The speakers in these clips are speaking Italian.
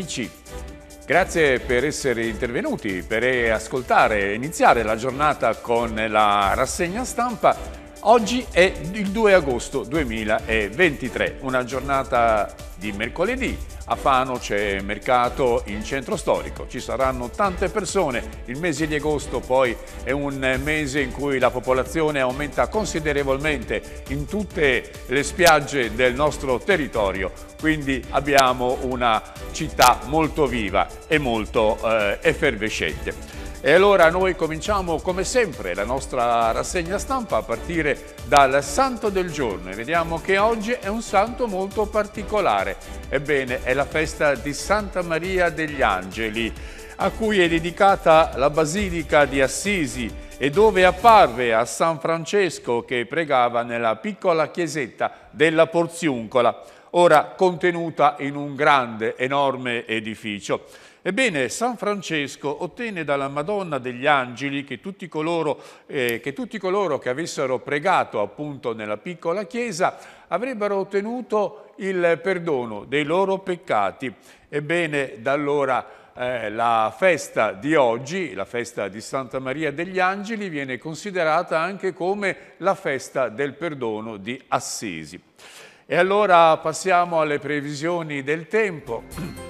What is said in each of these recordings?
amici. Grazie per essere intervenuti, per ascoltare e iniziare la giornata con la rassegna stampa. Oggi è il 2 agosto 2023, una giornata di mercoledì a Fano c'è mercato in centro storico, ci saranno tante persone. Il mese di agosto poi è un mese in cui la popolazione aumenta considerevolmente in tutte le spiagge del nostro territorio, quindi abbiamo una città molto viva e molto eh, effervescente. E allora noi cominciamo come sempre la nostra rassegna stampa a partire dal santo del giorno e vediamo che oggi è un santo molto particolare. Ebbene, è la festa di Santa Maria degli Angeli a cui è dedicata la Basilica di Assisi e dove apparve a San Francesco che pregava nella piccola chiesetta della Porziuncola, ora contenuta in un grande, enorme edificio. Ebbene, San Francesco ottenne dalla Madonna degli Angeli che tutti coloro, eh, che, tutti coloro che avessero pregato appunto nella piccola chiesa avrebbero ottenuto il perdono dei loro peccati. Ebbene, da allora eh, la festa di oggi, la festa di Santa Maria degli Angeli, viene considerata anche come la festa del perdono di Assisi. E allora passiamo alle previsioni del tempo.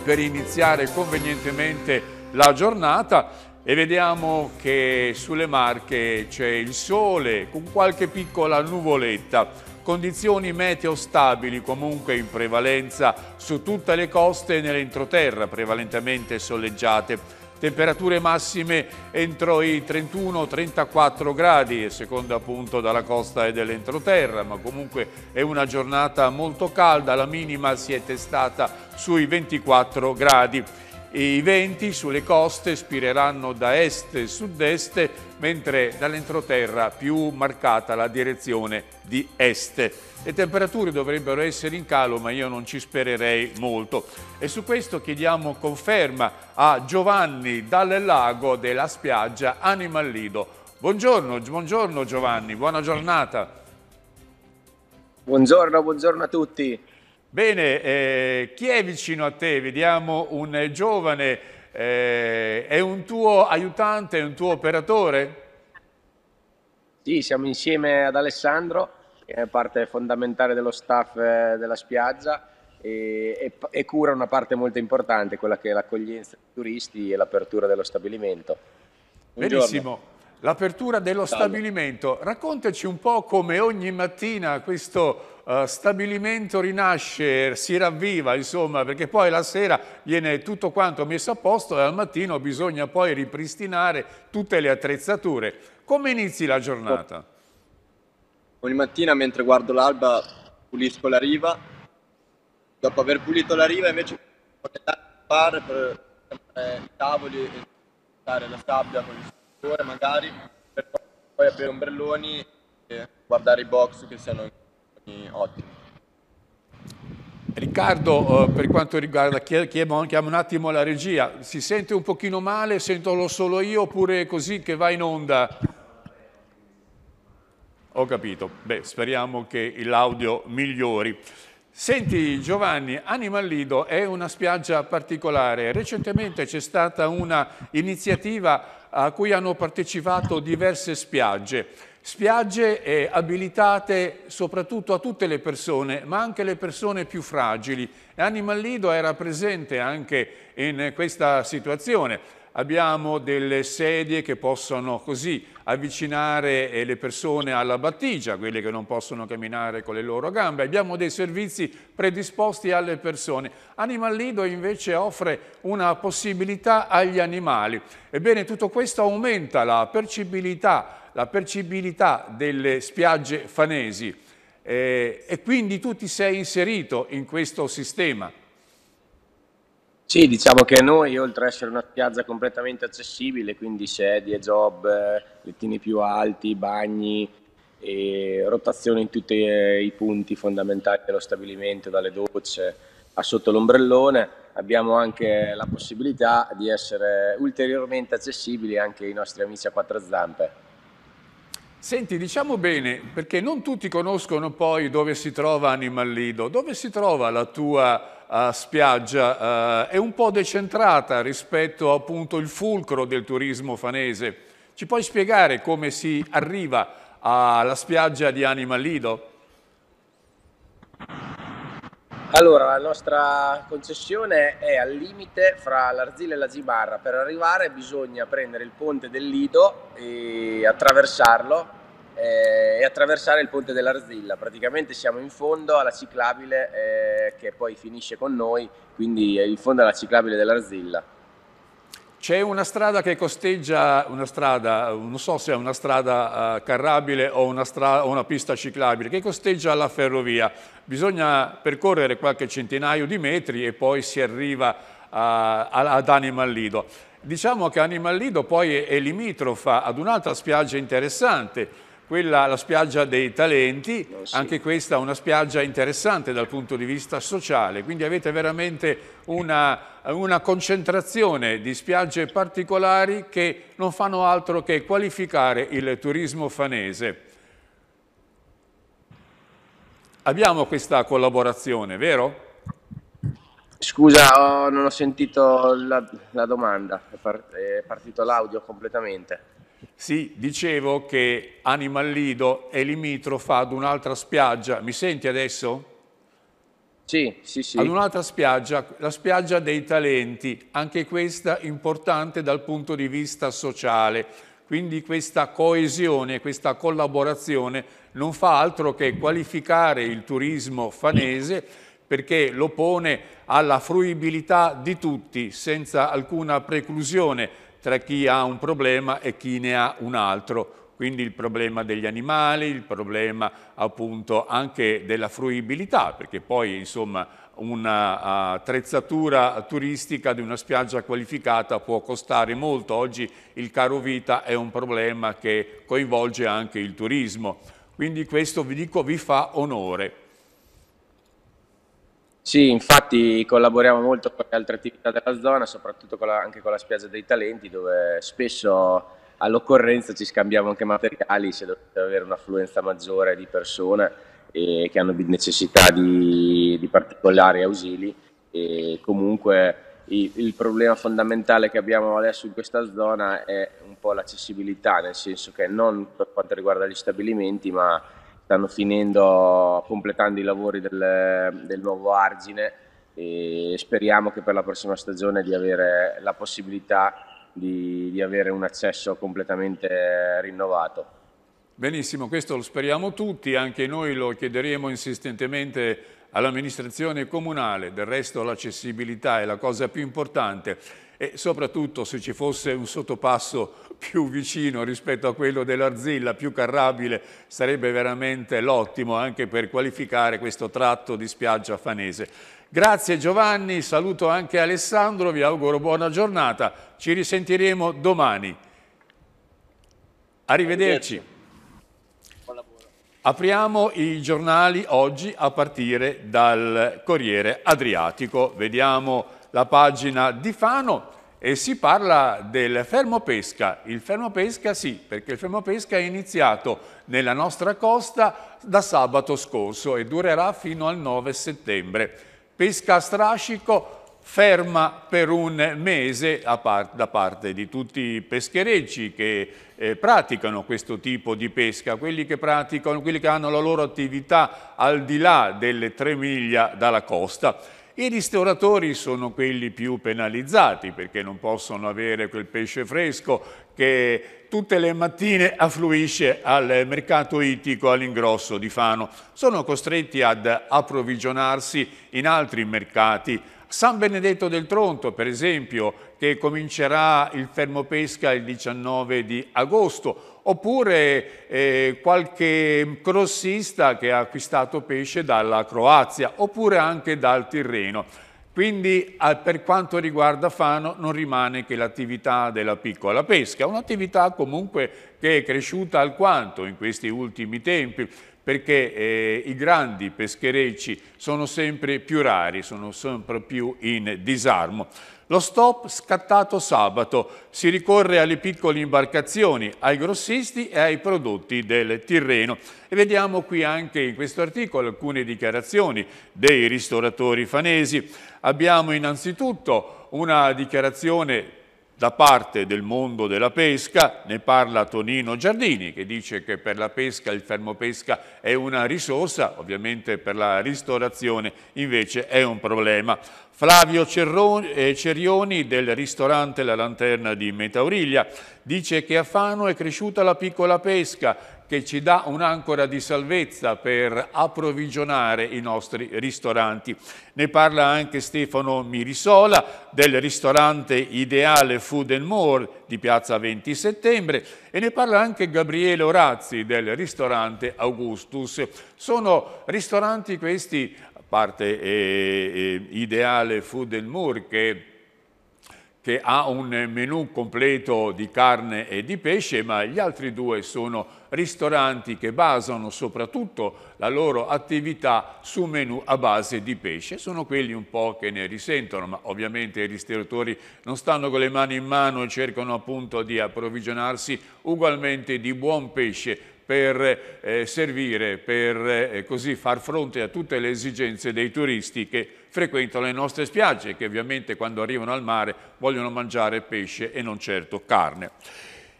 per iniziare convenientemente la giornata e vediamo che sulle Marche c'è il sole con qualche piccola nuvoletta. Condizioni meteo stabili comunque in prevalenza su tutte le coste e nell'entroterra, prevalentemente soleggiate temperature massime entro i 31-34 gradi, secondo appunto dalla costa e dell'entroterra, ma comunque è una giornata molto calda, la minima si è testata sui 24 gradi. I venti sulle coste spireranno da est e sud-est, mentre dall'entroterra più marcata la direzione di est. Le temperature dovrebbero essere in calo, ma io non ci spererei molto. E su questo chiediamo conferma a Giovanni dal lago della spiaggia Animallido. Buongiorno, buongiorno Giovanni, buona giornata. Buongiorno, buongiorno a tutti. Bene, eh, chi è vicino a te? Vediamo un giovane, eh, è un tuo aiutante, è un tuo operatore? Sì, siamo insieme ad Alessandro, che è parte fondamentale dello staff eh, della spiaggia e, e, e cura una parte molto importante, quella che è l'accoglienza dei turisti e l'apertura dello stabilimento. Buongiorno. Benissimo. L'apertura dello Salve. stabilimento, raccontaci un po' come ogni mattina questo eh, stabilimento rinasce, si ravviva, insomma, perché poi la sera viene tutto quanto messo a posto e al mattino bisogna poi ripristinare tutte le attrezzature. Come inizi la giornata? Ogni mattina mentre guardo l'alba pulisco la riva, dopo aver pulito la riva invece portare il bar per i tavoli e dare la sabbia con il sudore magari, per poi aprire ombrelloni e guardare i box che siano in ottimi. Riccardo, eh, per quanto riguarda, chiamo, chiamo un attimo la regia, si sente un pochino male, sentolo solo io oppure così che va in onda? Ho capito, beh speriamo che l'audio migliori. Senti Giovanni, Animallido è una spiaggia particolare. Recentemente c'è stata una iniziativa a cui hanno partecipato diverse spiagge. Spiagge eh, abilitate soprattutto a tutte le persone, ma anche le persone più fragili. Animal Lido era presente anche in questa situazione abbiamo delle sedie che possono così avvicinare eh, le persone alla battigia, quelle che non possono camminare con le loro gambe, abbiamo dei servizi predisposti alle persone. Animal Lido invece offre una possibilità agli animali. Ebbene, tutto questo aumenta la percibilità, la percibilità delle spiagge fanesi eh, e quindi tu ti sei inserito in questo sistema. Sì, diciamo che noi, oltre ad essere una spiaggia completamente accessibile, quindi sedie, job, eh, lettini più alti, bagni, e rotazione in tutti eh, i punti fondamentali dello stabilimento, dalle docce a sotto l'ombrellone, abbiamo anche la possibilità di essere ulteriormente accessibili anche ai nostri amici a quattro zampe. Senti, diciamo bene, perché non tutti conoscono poi dove si trova Animal Lido, dove si trova la tua spiaggia uh, è un po' decentrata rispetto appunto al fulcro del turismo fanese. Ci puoi spiegare come si arriva alla spiaggia di Anima Lido? Allora, la nostra concessione è al limite fra l'Arzilla e la Zimarra. Per arrivare bisogna prendere il ponte del Lido e attraversarlo eh, e attraversare il ponte dell'Arzilla. Praticamente siamo in fondo alla ciclabile eh, che poi finisce con noi, quindi in fondo alla ciclabile dell'Arzilla. C'è una strada che costeggia, una strada, non so se è una strada uh, carrabile o una, stra una, pista ciclabile, che costeggia la ferrovia. Bisogna percorrere qualche centinaio di metri e poi si arriva uh, ad Animal Lido. Diciamo che Animal Lido poi è limitrofa ad un'altra spiaggia interessante, quella la spiaggia dei talenti, no, eh sì. anche questa è una spiaggia interessante dal punto di vista sociale, quindi avete veramente una, una, concentrazione di spiagge particolari che non fanno altro che qualificare il turismo fanese. Abbiamo questa collaborazione, vero? Scusa, oh, non ho sentito la, la domanda, è, par è partito l'audio completamente. Sì, dicevo che Animallido è limitrofa ad un'altra spiaggia. Mi senti adesso? Sì, sì, sì. Ad un'altra spiaggia, la spiaggia dei talenti, anche questa importante dal punto di vista sociale. Quindi questa coesione, questa collaborazione non fa altro che qualificare il turismo fanese perché lo pone alla fruibilità di tutti, senza alcuna preclusione tra chi ha un problema e chi ne ha un altro, quindi il problema degli animali, il problema appunto anche della fruibilità, perché poi insomma un'attrezzatura ah, turistica di una spiaggia qualificata può costare molto. Oggi il caro vita è un problema che coinvolge anche il turismo. Quindi questo vi dico vi fa onore. Sì, infatti collaboriamo molto con le altre attività della zona, soprattutto con la, anche con la spiaggia dei talenti, dove spesso all'occorrenza ci scambiamo anche materiali se dovete avere un'affluenza maggiore di persone eh, che hanno necessità di, di particolari ausili. E comunque il, il, problema fondamentale che abbiamo adesso in questa zona è un po' l'accessibilità, nel senso che non per quanto riguarda gli stabilimenti, ma stanno finendo, completando i lavori del, del nuovo argine e speriamo che per la prossima stagione di avere la possibilità di, di, avere un accesso completamente rinnovato. Benissimo, questo lo speriamo tutti, anche noi lo chiederemo insistentemente all'amministrazione comunale, del resto l'accessibilità è la cosa più importante e soprattutto se ci fosse un sottopasso più vicino rispetto a quello dell'Arzilla, più carrabile, sarebbe veramente l'ottimo anche per qualificare questo tratto di spiaggia fanese. Grazie Giovanni, saluto anche Alessandro, vi auguro buona giornata, ci risentiremo domani. Arrivederci. Apriamo i giornali oggi a partire dal Corriere Adriatico. Vediamo la pagina di Fano e si parla del fermo pesca. Il fermo pesca sì, perché il fermo pesca è iniziato nella nostra costa da sabato scorso e durerà fino al 9 settembre. Pesca a strascico ferma per un mese par da parte di tutti i pescherecci che eh, praticano questo tipo di pesca, quelli che, quelli che hanno la loro attività al di là delle tre miglia dalla costa. I ristoratori sono quelli più penalizzati perché non possono avere quel pesce fresco che tutte le mattine affluisce al mercato ittico all'ingrosso di Fano. Sono costretti ad approvvigionarsi in altri mercati. San Benedetto del Tronto, per esempio, che comincerà il fermo pesca il 19 di agosto, oppure eh, qualche grossista che ha acquistato pesce dalla Croazia, oppure anche dal Tirreno. Quindi per quanto riguarda Fano non rimane che l'attività della piccola pesca, un'attività comunque che è cresciuta alquanto in questi ultimi tempi perché eh, i grandi pescherecci sono sempre più rari, sono sempre più in disarmo. Lo stop scattato sabato si ricorre alle piccole imbarcazioni, ai grossisti e ai prodotti del Tirreno. E vediamo qui anche in questo articolo alcune dichiarazioni dei ristoratori fanesi. Abbiamo innanzitutto una dichiarazione da parte del mondo della pesca, ne parla Tonino Giardini che dice che per la pesca il fermopesca è una risorsa, ovviamente per la ristorazione invece è un problema. Flavio eh, Cerioni del ristorante La Lanterna di Metauriglia dice che a Fano è cresciuta la piccola pesca che ci dà un'ancora di salvezza per approvvigionare i nostri ristoranti. Ne parla anche Stefano Mirisola del ristorante Ideale Food and More di Piazza 20 Settembre e ne parla anche Gabriele Orazzi del ristorante Augustus. Sono ristoranti questi, a parte eh, eh, Ideale Food and More che che ha un menù completo di carne e di pesce, ma gli altri due sono ristoranti che basano soprattutto la loro attività su menù a base di pesce. Sono quelli un po' che ne risentono, ma ovviamente i ristoratori non stanno con le mani in mano e cercano appunto di approvvigionarsi ugualmente di buon pesce per eh, servire, per eh, così far fronte a tutte le esigenze dei turisti che frequentano le nostre spiagge, che ovviamente quando arrivano al mare vogliono mangiare pesce e non certo carne.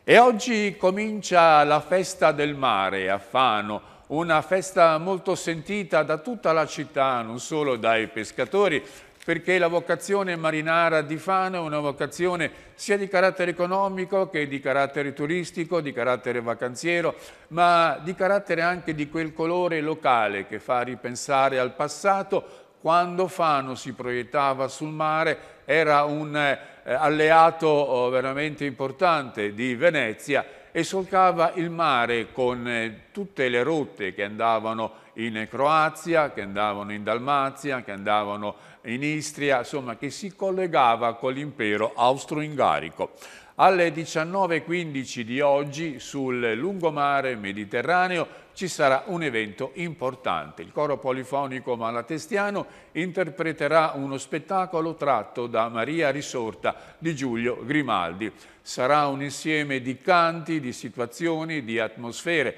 E oggi comincia la festa del mare a Fano, una festa molto sentita da tutta la città, non solo dai pescatori, perché la vocazione marinara di Fano è una vocazione sia di carattere economico che di carattere turistico, di carattere vacanziero, ma di carattere anche di quel colore locale che fa ripensare al passato, quando Fano si proiettava sul mare era un eh, alleato oh, veramente importante di Venezia e solcava il mare con eh, tutte le rotte che andavano in Croazia, che andavano in Dalmazia, che andavano in Istria, insomma che si collegava con l'impero austro-ingarico. Alle 19.15 di oggi sul lungomare mediterraneo ci sarà un evento importante. Il coro polifonico malatestiano interpreterà uno spettacolo tratto da Maria risorta di Giulio Grimaldi. Sarà un insieme di canti, di situazioni, di atmosfere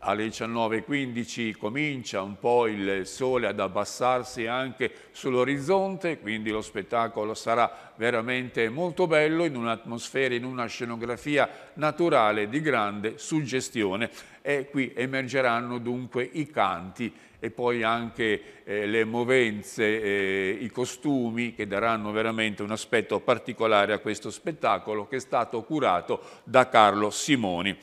alle 19.15 comincia un po' il sole ad abbassarsi anche sull'orizzonte, quindi lo spettacolo sarà veramente molto bello in un'atmosfera, in una scenografia naturale di grande suggestione e qui emergeranno dunque i canti e poi anche eh, le movenze, eh, i costumi che daranno veramente un aspetto particolare a questo spettacolo che è stato curato da Carlo Simoni.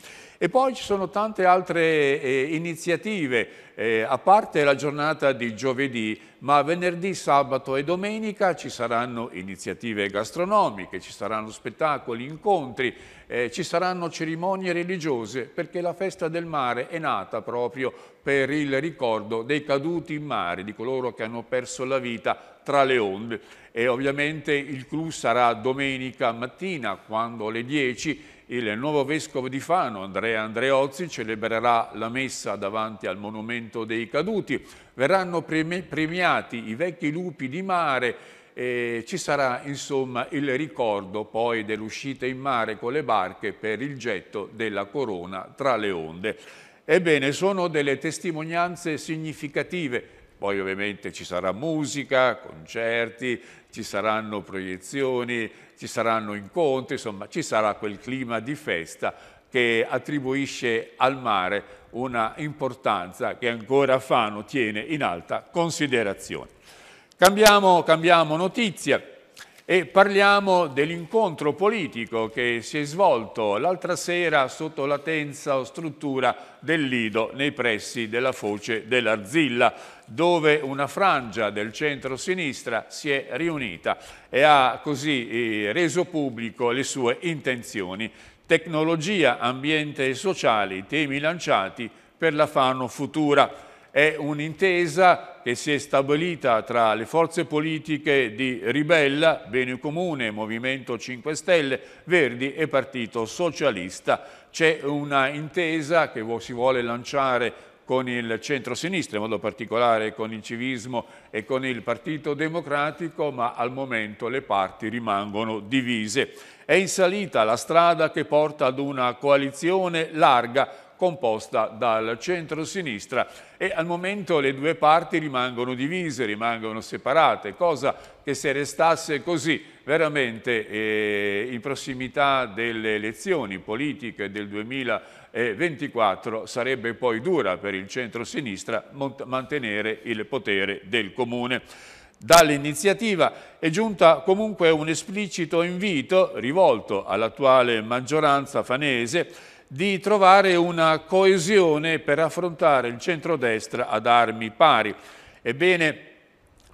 E poi ci sono tante altre eh, iniziative, eh, a parte la giornata di giovedì, ma venerdì, sabato e domenica ci saranno iniziative gastronomiche, ci saranno spettacoli, incontri, eh, ci saranno cerimonie religiose, perché la festa del mare è nata proprio per il ricordo dei caduti in mare, di coloro che hanno perso la vita tra le onde. E ovviamente il clou sarà domenica mattina, quando alle 10 il nuovo vescovo di Fano, Andrea Andreozzi, celebrerà la messa davanti al Monumento dei Caduti. Verranno premiati i vecchi lupi di mare e ci sarà insomma il ricordo poi dell'uscita in mare con le barche per il getto della corona tra le onde. Ebbene, sono delle testimonianze significative poi ovviamente ci sarà musica, concerti, ci saranno proiezioni, ci saranno incontri, insomma ci sarà quel clima di festa che attribuisce al mare una importanza che ancora Fano tiene in alta considerazione. Cambiamo, cambiamo notizia e parliamo dell'incontro politico che si è svolto l'altra sera sotto la tensa struttura del Lido nei pressi della foce dell'Arzilla dove una frangia del centro-sinistra si è riunita e ha così eh, reso pubblico le sue intenzioni. Tecnologia, ambiente e sociale, temi lanciati per la Fano futura. È un'intesa che si è stabilita tra le forze politiche di Ribella, Bene Comune, Movimento 5 Stelle, Verdi e Partito Socialista. C'è una intesa che si vuole lanciare con il centro-sinistra, in modo particolare con il civismo e con il Partito Democratico, ma al momento le parti rimangono divise. È in salita la strada che porta ad una coalizione larga composta dal centro-sinistra e al momento le due parti rimangono divise, rimangono separate, cosa che se restasse così veramente eh, in prossimità delle elezioni politiche del 2024 sarebbe poi dura per il centro-sinistra mantenere il potere del Comune. Dall'iniziativa è giunta comunque un esplicito invito rivolto all'attuale maggioranza fanese di trovare una coesione per affrontare il centrodestra ad armi pari. Ebbene,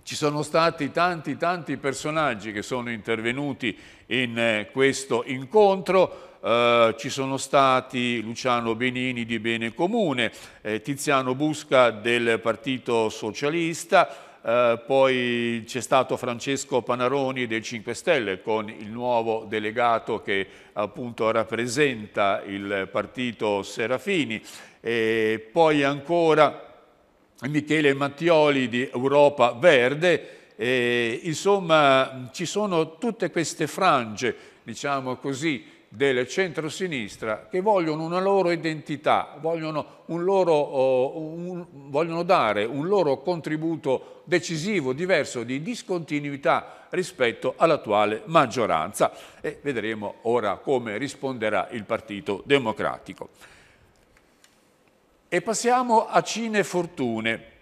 ci sono stati tanti, tanti personaggi che sono intervenuti in eh, questo incontro, Uh, ci sono stati Luciano Benini di Bene Comune, eh, Tiziano Busca del Partito Socialista, eh, poi c'è stato Francesco Panaroni del 5 Stelle con il nuovo delegato che appunto rappresenta il partito Serafini, e poi ancora Michele Mattioli di Europa Verde, e, insomma ci sono tutte queste frange, diciamo così, del centrosinistra che vogliono una loro identità, vogliono, un loro, oh, un, vogliono dare un loro contributo decisivo, diverso, di discontinuità rispetto all'attuale maggioranza e vedremo ora come risponderà il Partito Democratico. E passiamo a Cinefortune.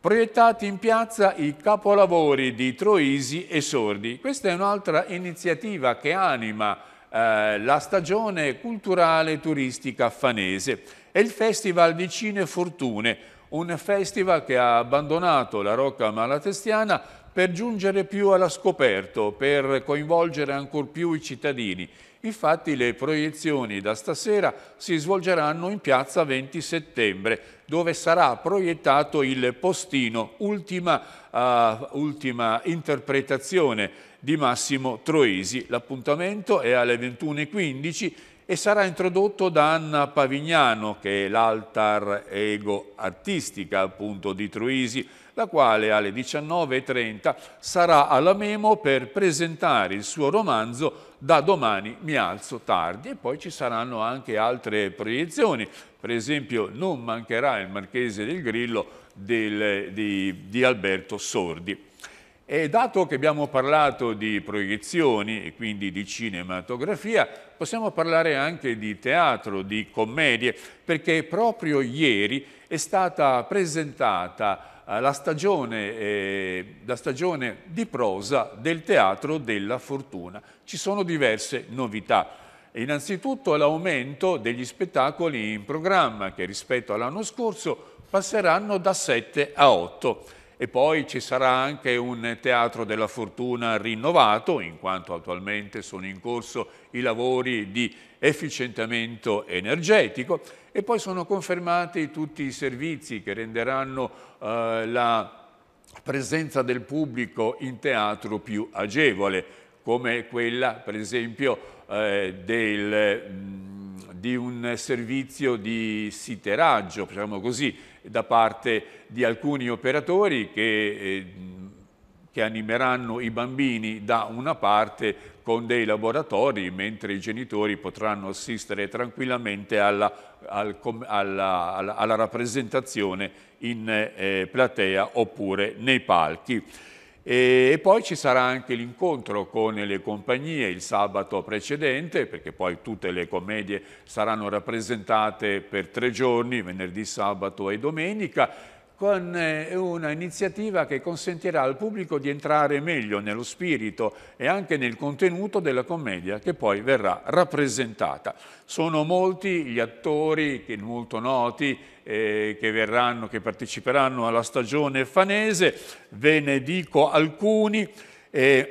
Proiettati in piazza i capolavori di Troisi e Sordi. Questa è un'altra iniziativa che anima eh, la stagione culturale e turistica fanese e il Festival Vicine Cine Fortune, un festival che ha abbandonato la Rocca Malatestiana per giungere più alla scoperto, per coinvolgere ancor più i cittadini Infatti le proiezioni da stasera si svolgeranno in piazza 20 settembre, dove sarà proiettato il postino, ultima, uh, ultima interpretazione di Massimo Troisi. L'appuntamento è alle 21.15 e sarà introdotto da Anna Pavignano, che è l'altar ego artistica appunto di Troisi, la quale alle 19.30 sarà alla Memo per presentare il suo romanzo da domani mi alzo tardi e poi ci saranno anche altre proiezioni, per esempio non mancherà il Marchese del Grillo del, di, di Alberto Sordi. E dato che abbiamo parlato di proiezioni e quindi di cinematografia, possiamo parlare anche di teatro, di commedie, perché proprio ieri è stata presentata eh, la stagione, eh, la stagione di prosa del Teatro della Fortuna. Ci sono diverse novità. Innanzitutto l'aumento degli spettacoli in programma che rispetto all'anno scorso passeranno da 7 a 8 e poi ci sarà anche un Teatro della Fortuna rinnovato in quanto attualmente sono in corso i lavori di efficientamento energetico e poi sono confermati tutti i servizi che renderanno eh, la presenza del pubblico in teatro più agevole, come quella per esempio eh, del, mh, mm, di un servizio di siteraggio, diciamo così, da parte di alcuni operatori che... Eh, che animeranno i bambini da una parte con dei laboratori, mentre i genitori potranno assistere tranquillamente alla, al, alla, alla, alla rappresentazione in eh, platea oppure nei palchi. E, poi ci sarà anche l'incontro con le compagnie il sabato precedente, perché poi tutte le commedie saranno rappresentate per tre giorni, venerdì, sabato e domenica con eh, una iniziativa che consentirà al pubblico di entrare meglio nello spirito e anche nel contenuto della commedia che poi verrà rappresentata. Sono molti gli attori molto noti eh, che, verranno, che parteciperanno alla stagione fanese, ve ne dico alcuni. Eh,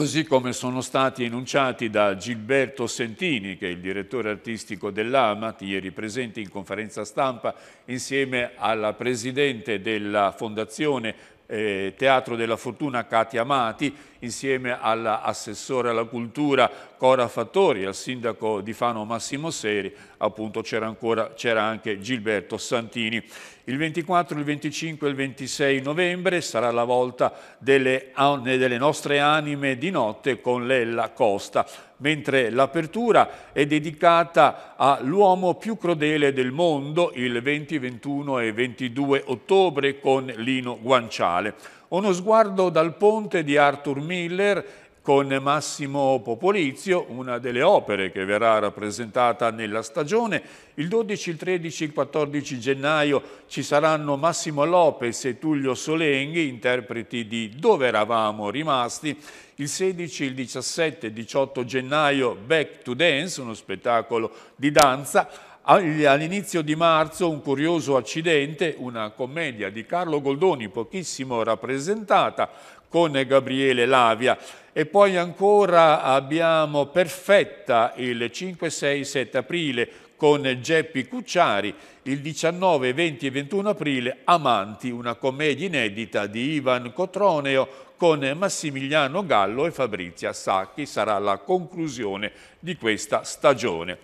così come sono stati enunciati da Gilberto Sentini, che è il direttore artistico dell'AMAT, ieri presente in conferenza stampa insieme alla Presidente della Fondazione eh, Teatro della Fortuna Cati Amati, insieme all'assessore alla cultura Cora Fattori, al sindaco di Fano Massimo Seri, appunto c'era anche Gilberto Santini. Il 24, il 25 e il 26 novembre sarà la volta delle, delle nostre anime di notte con Lella Costa mentre l'apertura è dedicata all'uomo più crudele del mondo il 20, 21 e 22 ottobre con Lino Guanciale. Uno sguardo dal ponte di Arthur Miller con Massimo Popolizio, una delle opere che verrà rappresentata nella stagione. Il 12, il 13 il 14 gennaio ci saranno Massimo Lopez e Tullio Solenghi, interpreti di Dove eravamo rimasti, il 16, il 17 e 18 gennaio Back to Dance, uno spettacolo di danza, All'inizio di marzo un curioso accidente, una commedia di Carlo Goldoni, pochissimo rappresentata, con Gabriele Lavia. E poi ancora abbiamo Perfetta il 5, 6, 7 aprile con Geppi Cucciari, il 19, 20 e 21 aprile Amanti, una commedia inedita di Ivan Cotroneo con Massimiliano Gallo e Fabrizia Sacchi, sarà la conclusione di questa stagione.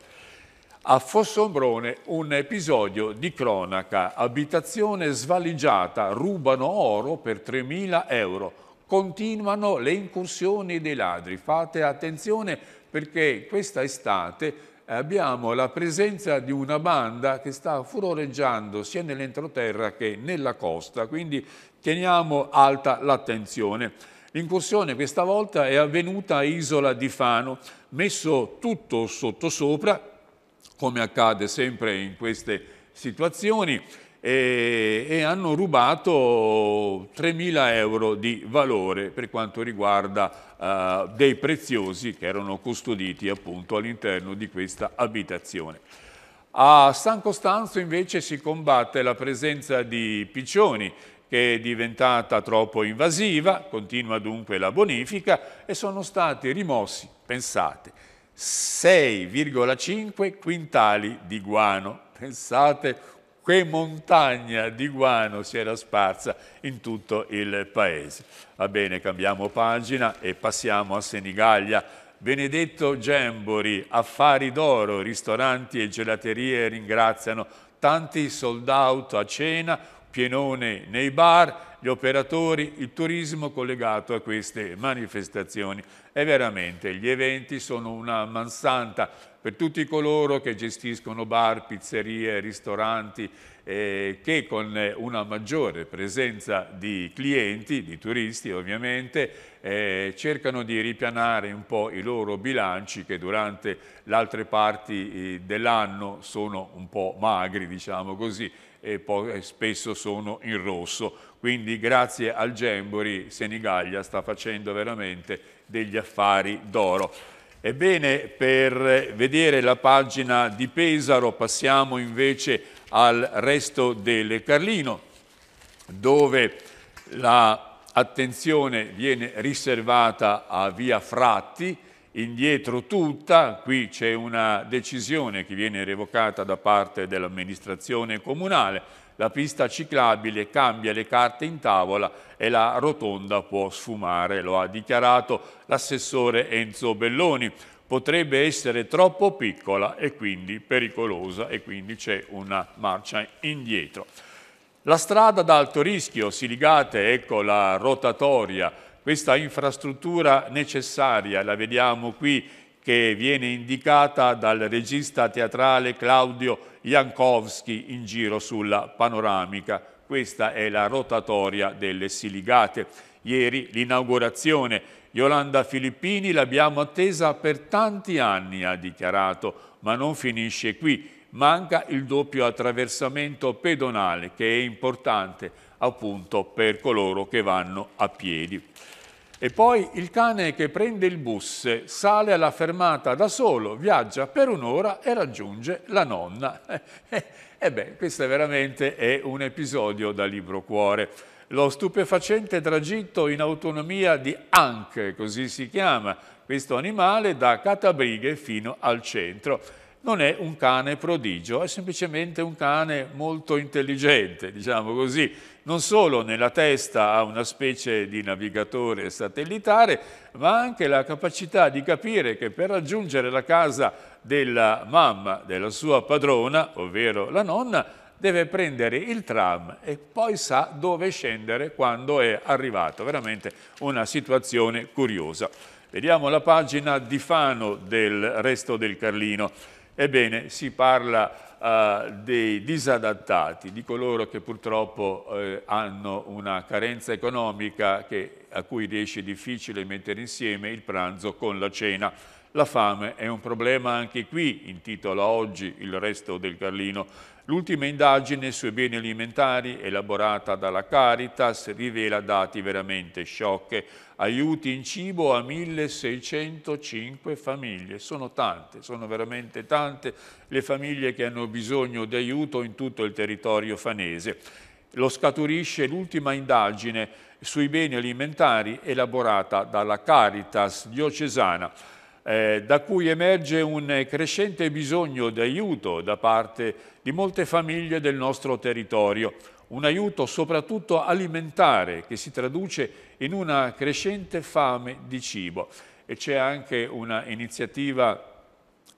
A Fossombrone un episodio di cronaca, abitazione svaligiata, rubano oro per 3.000 euro, continuano le incursioni dei ladri. Fate attenzione perché questa estate abbiamo la presenza di una banda che sta furoreggiando sia nell'entroterra che nella costa, quindi teniamo alta l'attenzione. L'incursione questa volta è avvenuta a Isola di Fano, messo tutto sottosopra, come accade sempre in queste situazioni, e, e hanno rubato 3.000 euro di valore per quanto riguarda uh, dei preziosi che erano custoditi appunto all'interno di questa abitazione. A San Costanzo invece si combatte la presenza di piccioni che è diventata troppo invasiva, continua dunque la bonifica e sono stati rimossi, pensate, 6,5 quintali di guano, pensate che montagna di guano si era sparsa in tutto il paese. Va bene, cambiamo pagina e passiamo a Senigallia. Benedetto Gembori, affari d'oro, ristoranti e gelaterie ringraziano tanti sold out a cena, pienone nei bar gli operatori, il turismo collegato a queste manifestazioni. E veramente gli eventi sono una mansanta per tutti coloro che gestiscono bar, pizzerie, ristoranti, eh, che con una maggiore presenza di clienti, di turisti ovviamente, eh, cercano di ripianare un po' i loro bilanci che durante le altre parti eh, dell'anno sono un po' magri, diciamo così e poi spesso sono in rosso. Quindi grazie al Gembori Senigallia sta facendo veramente degli affari d'oro. Ebbene, per vedere la pagina di Pesaro passiamo invece al resto del Carlino, dove l'attenzione la viene riservata a Via Fratti, indietro tutta, qui c'è una decisione che viene revocata da parte dell'amministrazione comunale, la pista ciclabile cambia le carte in tavola e la rotonda può sfumare, lo ha dichiarato l'assessore Enzo Belloni. Potrebbe essere troppo piccola e quindi pericolosa e quindi c'è una marcia indietro. La strada ad alto rischio, Siligate, ecco la rotatoria, questa infrastruttura necessaria, la vediamo qui che viene indicata dal regista teatrale Claudio Jankowski in giro sulla panoramica. Questa è la rotatoria delle Siligate. Ieri l'inaugurazione. Yolanda Filippini l'abbiamo attesa per tanti anni, ha dichiarato, ma non finisce qui. Manca il doppio attraversamento pedonale che è importante appunto per coloro che vanno a piedi. E poi il cane che prende il bus, sale alla fermata da solo, viaggia per un'ora e raggiunge la nonna. e beh, questo è veramente è un episodio da libro cuore. Lo stupefacente tragitto in autonomia di Ankh, così si chiama, questo animale da Catabrighe fino al centro. Non è un cane prodigio, è semplicemente un cane molto intelligente, diciamo così, non solo nella testa ha una specie di navigatore satellitare, ma anche la capacità di capire che per raggiungere la casa della mamma, della sua padrona, ovvero la nonna, deve prendere il tram e poi sa dove scendere quando è arrivato. Veramente una situazione curiosa. Vediamo la pagina di Fano del Resto del Carlino. Ebbene, si parla eh, dei disadattati, di coloro che purtroppo eh, hanno una carenza economica che, a cui riesce difficile mettere insieme il pranzo con la cena la fame è un problema anche qui, intitola oggi il resto del Carlino. L'ultima indagine sui beni alimentari, elaborata dalla Caritas, rivela dati veramente shock. Aiuti in cibo a 1605 famiglie. Sono tante, sono veramente tante le famiglie che hanno bisogno di aiuto in tutto il territorio fanese. Lo scaturisce l'ultima indagine sui beni alimentari elaborata dalla Caritas diocesana eh, da cui emerge un crescente bisogno d'aiuto da parte di molte famiglie del nostro territorio, un aiuto soprattutto alimentare che si traduce in una crescente fame di cibo. E c'è anche un'iniziativa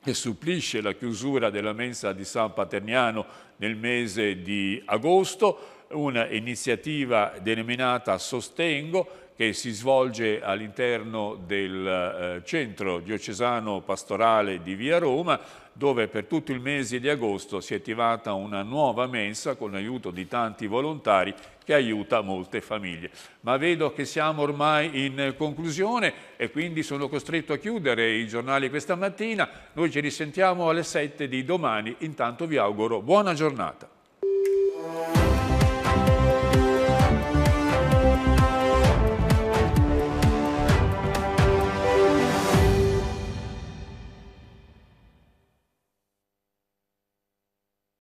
che supplisce la chiusura della mensa di San Paterniano nel mese di agosto, un'iniziativa denominata Sostengo che si svolge all'interno del eh, centro diocesano pastorale di Via Roma, dove per tutto il mese di agosto si è attivata una nuova mensa con l'aiuto di tanti volontari che aiuta molte famiglie. Ma vedo che siamo ormai in conclusione e quindi sono costretto a chiudere i giornali questa mattina. Noi ci risentiamo alle 7 di domani. Intanto vi auguro buona giornata.